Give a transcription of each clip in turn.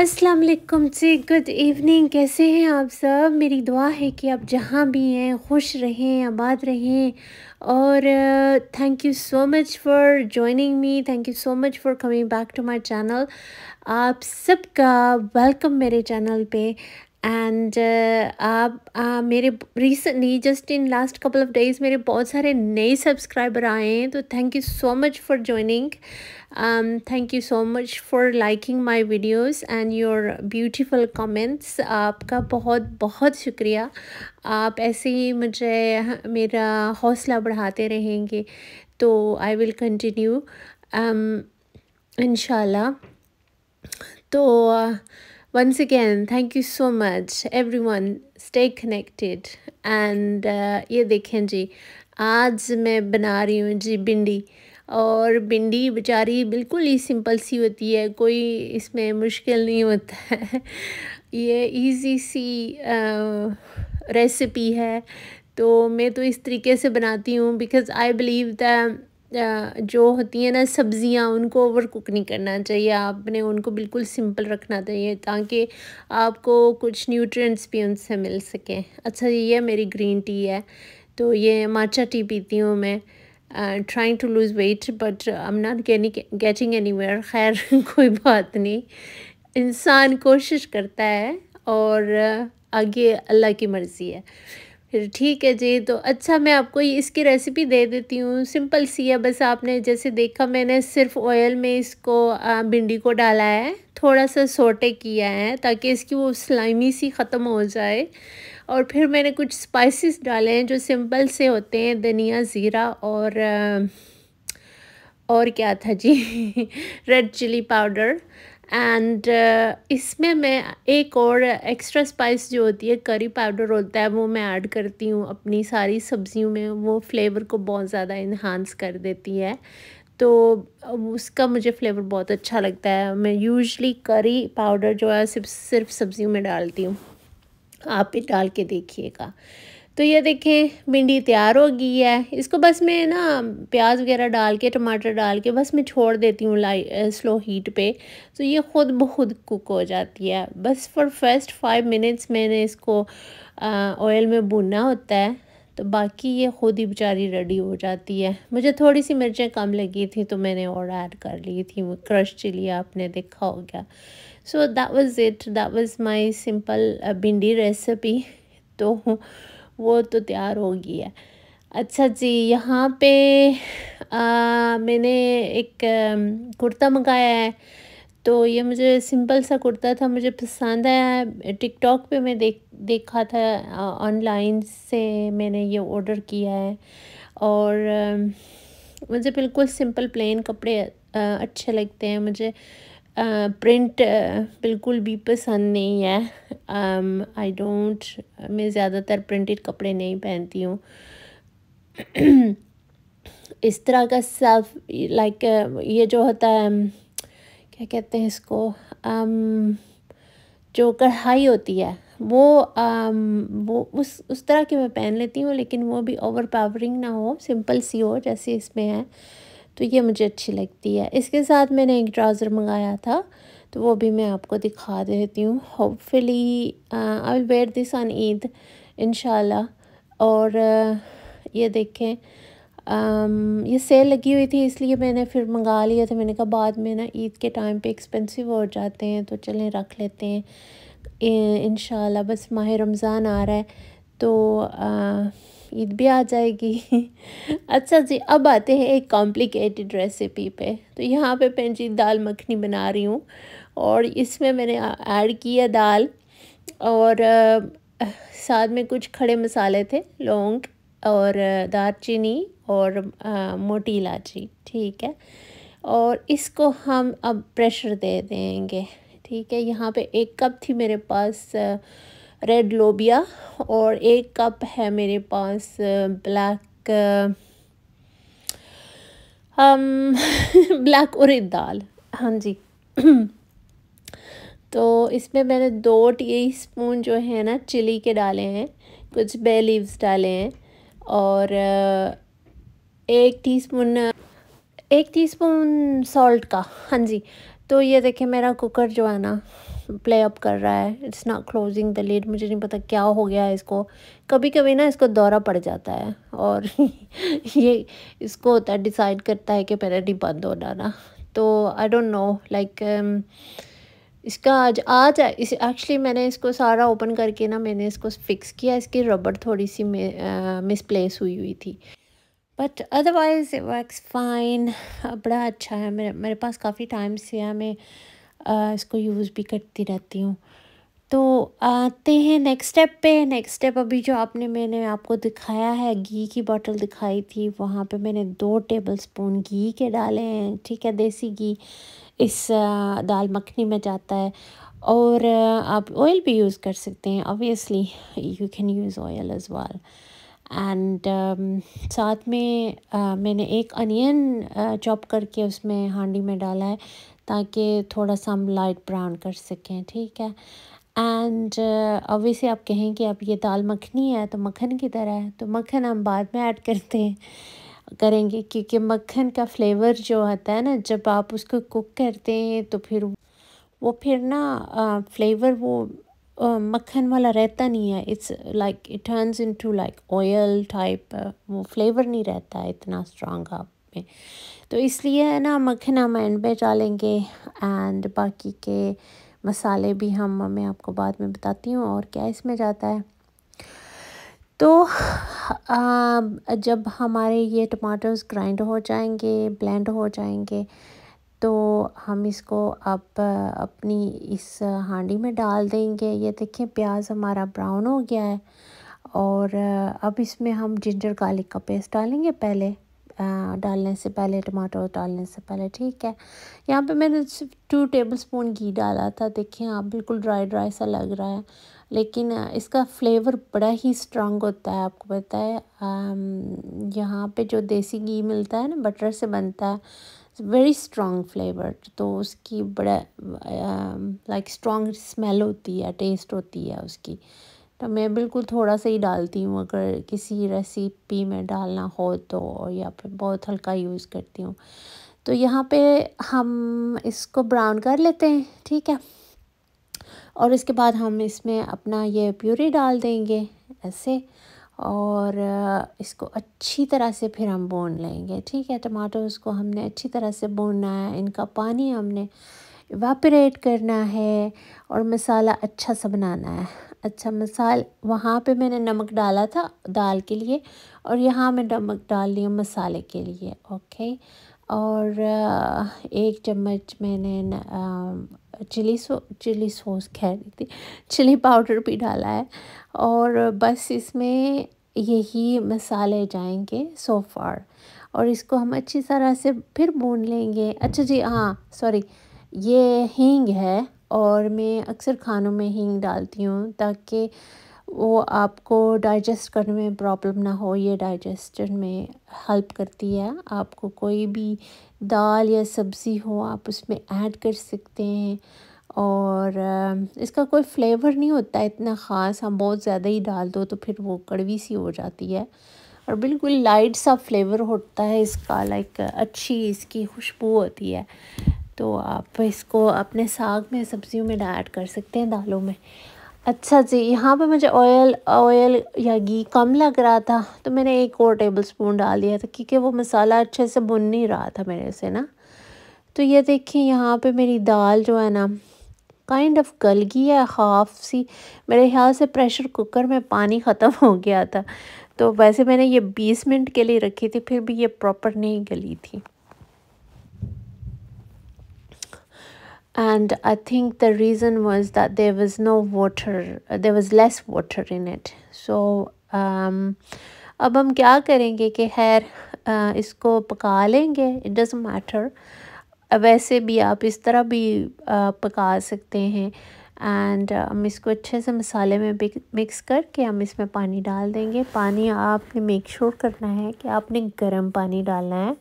अस्सलाम वालेकुम जी good evening कैसे हैं आप सब मेरी दुआ है कि आप जहाँ भी हैं खुश रहें आबाद रहें और thank you so much for joining me thank you so much for coming back to my channel आप सबका वेलकम मेरे चैनल पे एंड आप uh, uh, मेरे recently just in last couple of days मेरे बहुत सारे नए सब्सक्राइबर आए हैं तो thank you so much for joining thank you so much for liking my videos and your beautiful comments आपका बहुत बहुत शुक्रिया आप ऐसे ही मुझे मेरा हौसला बढ़ाते रहेंगे तो आई विल कंटिन्यू इन तो uh, once again thank you so much everyone stay connected and uh, ये देखें जी आज मैं बना रही हूँ जी भिंडी और भिंडी बेचारी बिल्कुल ही सिंपल सी होती है कोई इसमें मुश्किल नहीं होता है ये इजी सी रेसिपी है तो मैं तो इस तरीके से बनाती हूँ बिकॉज़ आई बिलीव दैट जो होती हैं ना सब्ज़ियाँ उनको ओवर कुक नहीं करना चाहिए आपने उनको बिल्कुल सिंपल रखना चाहिए ताकि आपको कुछ न्यूट्रिएंट्स भी उनसे मिल सकें अच्छा ये मेरी ग्रीन टी है तो ये माचा टी पीती हूँ मैं trying to lose weight but I am not getting anywhere खैर कोई बात नहीं इंसान कोशिश करता है और आगे अल्लाह की मर्ज़ी है फिर ठीक है जी तो अच्छा मैं आपको इसकी रेसिपी दे देती हूँ सिंपल सी है बस आपने जैसे देखा मैंने सिर्फ ऑयल में इसको भिंडी को डाला है थोड़ा सा सोटे किया है ताकि इसकी वो स्लाइमी सी ख़त्म हो जाए और फिर मैंने कुछ स्पाइसेस डाले हैं जो सिंपल से होते हैं धनिया ज़ीरा और और क्या था जी red chili powder and uh, इसमें मैं एक और एक्स्ट्रा स्पाइस जो होती है करी पाउडर होता है वो मैं ऐड करती हूँ अपनी सारी सब्जियों में वो फ्लेवर को बहुत ज़्यादा इन्हांस कर देती है तो उसका मुझे फ्लेवर बहुत अच्छा लगता है मैं यूजली करी पाउडर जो है सिर्फ सिर्फ सब्जियों में डालती हूँ आप भी डाल के देखिएगा तो ये देखें भिंडी तैयार हो गई है इसको बस मैं ना प्याज वगैरह डाल के टमाटर डाल के बस मैं छोड़ देती हूँ लाइट स्लो हीट पे तो ये ख़ुद ब खुद कुक हो जाती है बस फॉर फर्स्ट फाइव मिनट्स मैंने इसको ऑयल में भुनना होता है तो बाकी ये ख़ुद ही बेचारी रेडी हो जाती है मुझे थोड़ी सी मिर्चें कम लगी थी तो मैंने और ऐड कर ली थी क्रश चिली आपने देखा हो गया so that was it that was my simple bhindi recipe तो वो तो तैयार हो गई है अच्छा जी यहाँ पे आ, मैंने एक कुर्ता मंगाया है तो ये मुझे सिंपल सा कुर्ता था मुझे पसंद आया टिकटॉक पे मैं देख देखा था ऑनलाइन से मैंने ये ऑर्डर किया है और आ, मुझे बिल्कुल सिंपल प्लेन कपड़े आ, अच्छे लगते हैं मुझे प्रिंट बिल्कुल भी पसंद नहीं है आई um, डोंट मैं ज़्यादातर प्रिंटेड कपड़े नहीं पहनती हूँ इस तरह का सेल्फ लाइक ये जो होता है um, क्या कहते हैं इसको um, जो कढ़ाई होती है वो um, वो उस उस तरह की मैं पहन लेती हूँ लेकिन वो भी ओवर पावरिंग ना हो सिंपल सी हो जैसे इसमें है तो ये मुझे अच्छी लगती है इसके साथ मैंने एक ट्राउज़र मंगाया था तो वो भी मैं आपको दिखा देती हूँ hopefully I will wear this on Eid in और uh, ये देखें um, ये सेल लगी हुई थी इसलिए मैंने फिर मंगा लिया था मैंने कहा बाद में ना ईद के टाइम पे एक्सपेंसिव हो जाते हैं तो चलें रख लेते हैं इन बस माह रमज़ान आ रहा है तो uh, ईद भी आ जाएगी अच्छा जी अब आते हैं एक कॉम्प्लिकेटेड रेसिपी पे तो यहाँ पे मैं जी दाल मखनी बना रही हूँ और इसमें मैंने ऐड किया दाल और आ, साथ में कुछ खड़े मसाले थे लौंग और दारचीनी और आ, मोटी इलायची ठीक है और इसको हम अब प्रेशर दे देंगे ठीक है यहाँ पे एक कप थी मेरे पास आ, रेड लोबिया और एक कप है मेरे पास ब्लैक हम ब्लैक उड़द दाल हाँ जी तो इसमें मैंने दो टी स्पून जो है ना चिली के डाले हैं कुछ बे लीव्स डाले हैं और एक टीस्पून एक टीस्पून सॉल्ट का हाँ जी तो ये देखिए मेरा कुकर जो है ना प्ले अप कर रहा है it's not closing the lid मुझे नहीं पता क्या हो गया है इसको कभी कभी ना इसको दौरा पड़ जाता है और ये इसको होता है डिसाइड करता है कि पहले नहीं बंद होना ना तो आई डोंट नो लाइक इसका आज आज इस एक्चुअली मैंने इसको सारा ओपन करके ना मैंने इसको फिक्स किया इसकी रबड़ थोड़ी सी मिसप्लेस हुई हुई थी बट अदरवाइज़ वर्क फाइन बड़ा अच्छा है मेरे मेरे पास काफ़ी टाइम से है मैं इसको यूज़ भी करती रहती हूँ तो आते हैं नेक्स्ट स्टेप पे नेक्स्ट स्टेप अभी जो आपने मैंने आपको दिखाया है घी की बॉटल दिखाई थी वहाँ पे मैंने दो टेबल स्पून घी के डाले हैं ठीक है देसी घी इस दाल मखनी में जाता है और आप ऑयल भी यूज़ कर सकते हैं obviously you can use oil as well and साथ में uh, मैंने एक अनियन चॉप uh, करके उसमें हांडी में डाला है ताकि थोड़ा सा हम लाइट ब्राउन कर सकें ठीक है एंड ऑब्वियसली uh, आप कहें कि अब ये दाल मखनी है तो मक्खन की तरह है तो मक्खन हम बाद में ऐड करते हैं करेंगे क्योंकि मक्खन का फ्लेवर जो आता है ना जब आप उसको कुक करते हैं तो फिर वो फिर ना फ्लेवर uh, वो uh, मक्खन वाला रहता नहीं है it's like it turns into like oil type वो फ्लेवर नहीं रहता है इतना स्ट्रांग आप में तो इसलिए है ना मक्खन हम एंड पे डालेंगे एंड बाकी के मसाले भी हम मैं आपको बाद में बताती हूँ और क्या इसमें जाता है तो आ, जब हमारे ये टमाटर्स ग्राइंड हो जाएंगे ब्लेंड हो जाएंगे तो हम इसको अब अपनी इस हांडी में डाल देंगे ये देखें प्याज हमारा ब्राउन हो गया है और अब इसमें हम जिंजर गार्लिक का पेस्ट डालेंगे पहले डालने से पहले टमाटर डालने से पहले ठीक है यहाँ पे मैंने सिर्फ टू टेबल स्पून घी डाला था देखें आप हाँ, बिल्कुल ड्राई ड्राई सा लग रहा है लेकिन इसका फ्लेवर बड़ा ही स्ट्रांग होता है आपको पता है यहाँ पे जो देसी घी मिलता है ना बटर से बनता है वेरी स्ट्रॉन्ग फ्लेवर तो उसकी बड़ा लाइक स्ट्रॉन्ग स्मेल होती है टेस्ट होती है उसकी तो मैं बिल्कुल थोड़ा सा ही डालती हूँ अगर किसी रेसिपी में डालना हो तो या फिर बहुत हल्का यूज़ करती हूँ तो यहाँ पे हम इसको ब्राउन कर लेते हैं ठीक है और इसके बाद हम इसमें अपना ये प्यूरी डाल देंगे ऐसे और इसको अच्छी तरह से फिर हम बोन लेंगे ठीक है टमाटोज़ को हमने अच्छी तरह से भूनना है इनका पानी हमने वापरेट करना है और मसाला अच्छा सा बनाना है अच्छा मसाल वहाँ पे मैंने नमक डाला था दाल के लिए और यहाँ मैं नमक डाल रही हूँ मसाले के लिए ओके और एक चम्मच मैंने चिली सो चिली सॉस कह रही थी चिली पाउडर भी डाला है और बस इसमें यही मसाले जाएंगे फार और इसको हम अच्छी तरह से फिर भून लेंगे अच्छा जी हाँ सॉरी ये हींग है और मैं अक्सर खानों में हींग डालती हूँ ताकि वो आपको डाइजेस्ट करने में प्रॉब्लम ना हो ये डाइजेस्टन में हेल्प करती है आपको कोई भी दाल या सब्ज़ी हो आप उसमें ऐड कर सकते हैं और इसका कोई फ्लेवर नहीं होता इतना ख़ास हम बहुत ज़्यादा ही डाल दो तो फिर वो कड़वी सी हो जाती है और बिल्कुल लाइट सा फ्लेवर होता है इसका लाइक अच्छी इसकी खुशबू होती है तो आप इसको अपने साग में सब्जियों में ऐड कर सकते हैं दालों में अच्छा जी यहाँ पे मुझे ऑयल ऑयल या घी कम लग रहा था तो मैंने एक और टेबल स्पून डाल दिया था क्योंकि वो मसाला अच्छे से बुन नहीं रहा था मेरे से ना तो ये देखिए यहाँ पे मेरी दाल जो है ना काइंड ऑफ गल गई है हाफ सी मेरे ख्याल से प्रेशर कुकर में पानी ख़त्म हो गया था तो वैसे मैंने ये बीस मिनट के लिए रखी थी फिर भी ये प्रॉपर नहीं गली थी and i think the reason was that there was no water there was less water in it so um, अब हम क्या करेंगे कि खैर इसको पका लेंगे इट डज़ मैटर वैसे भी आप इस तरह भी पका सकते हैं एंड हम इसको अच्छे से मसाले में मिक्स करके हम इसमें पानी डाल देंगे पानी आपने मेक श्योर sure करना है कि आपने गर्म पानी डालना है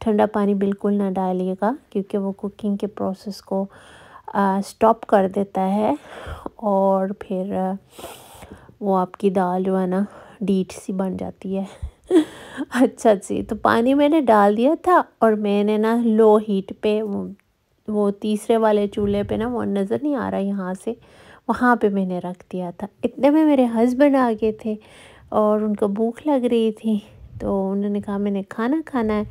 ठंडा पानी बिल्कुल ना डालिएगा क्योंकि वो कुकिंग के प्रोसेस को स्टॉप कर देता है और फिर वो आपकी दाल जो है ना डीट सी बन जाती है अच्छा जी तो पानी मैंने डाल दिया था और मैंने ना लो हीट पे वो, तीसरे वाले चूल्हे पे ना वो नज़र नहीं आ रहा यहाँ से वहाँ पे मैंने रख दिया था इतने में मेरे हस्बैंड आ गए थे और उनको भूख लग रही थी तो उन्होंने कहा मैंने खाना खाना है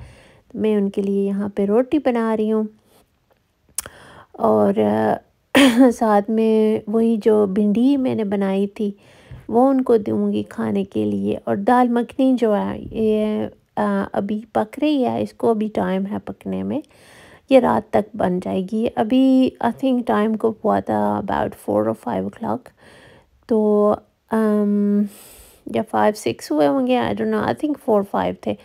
मैं उनके लिए यहाँ पे रोटी बना रही हूँ और साथ में वही जो भिंडी मैंने बनाई थी वो उनको दूँगी खाने के लिए और दाल मखनी जो है ये अभी पक रही है इसको अभी टाइम है पकने में ये रात तक बन जाएगी अभी आई थिंक टाइम को हुआ था अबाउट फोर और फाइव ओ क्लाक तो आम, या फाइव सिक्स हुए होंगे I don't know I think four five थे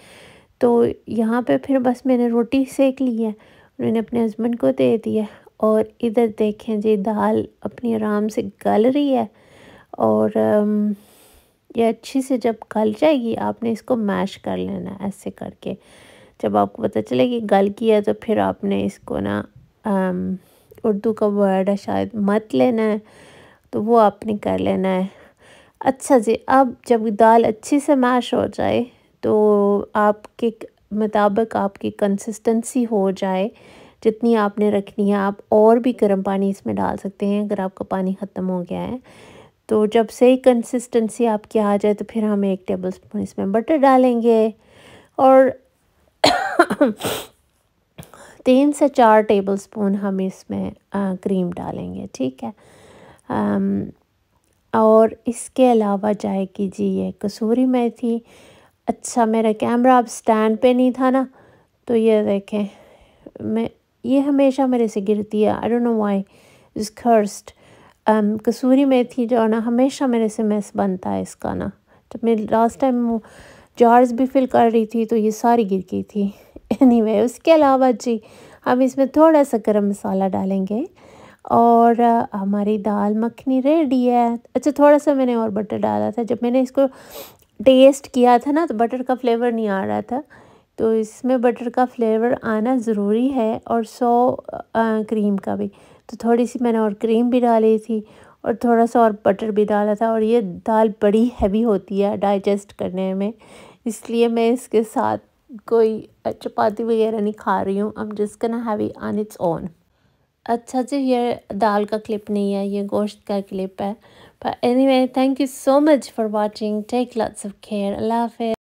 तो यहाँ पे फिर बस मैंने रोटी सेक ली है उन्होंने अपने हस्बैंड को दे दिया और इधर देखें जी दाल अपनी आराम से गल रही है और ये अच्छी से जब गल जाएगी आपने इसको मैश कर लेना ऐसे करके जब आपको पता चले कि गल किया तो फिर आपने इसको ना उर्दू का वर्ड है शायद मत लेना है तो वो आपने कर लेना है अच्छा जी अब जब दाल अच्छी से मैश हो जाए तो आपके मुताबिक आपकी कंसिस्टेंसी हो जाए जितनी आपने रखनी है आप और भी गर्म पानी इसमें डाल सकते हैं अगर आपका पानी ख़त्म हो गया है तो जब सही कंसिस्टेंसी आपकी आ जाए तो फिर हम एक टेबल स्पून इसमें बटर डालेंगे और तीन से चार टेबल स्पून हम इसमें क्रीम डालेंगे ठीक है और इसके अलावा चाहे कि जी ये कसूरी मेथी अच्छा मेरा कैमरा अब स्टैंड पे नहीं था ना तो ये देखें मैं ये हमेशा मेरे से गिरती है I don't know why is खर्स्ट कसूरी में थी जो ना हमेशा मेरे से मेस बनता है इसका ना जब मैं लास्ट टाइम जार्स भी फिल कर रही थी तो ये सारी गिर गई थी एनी anyway, उसके अलावा जी हम इसमें थोड़ा सा गर्म मसाला डालेंगे और uh, हमारी दाल मखनी रेडी है अच्छा थोड़ा सा मैंने और बटर डाला था जब मैंने इसको टेस्ट किया था ना तो बटर का फ्लेवर नहीं आ रहा था तो इसमें बटर का फ्लेवर आना ज़रूरी है और सौ क्रीम का भी तो थोड़ी सी मैंने और क्रीम भी डाली थी और थोड़ा सा और बटर भी डाला था और ये दाल बड़ी हैवी होती है डाइजेस्ट करने में इसलिए मैं इसके साथ कोई चपाती वगैरह नहीं खा रही हूँ अब जिस का ना हैवी ऑन इट्स ओन अच्छा जी ये दाल का क्लिप नहीं है ये गोश्त का क्लिप है But anyway, thank you so much for watching. Take lots of care. love it.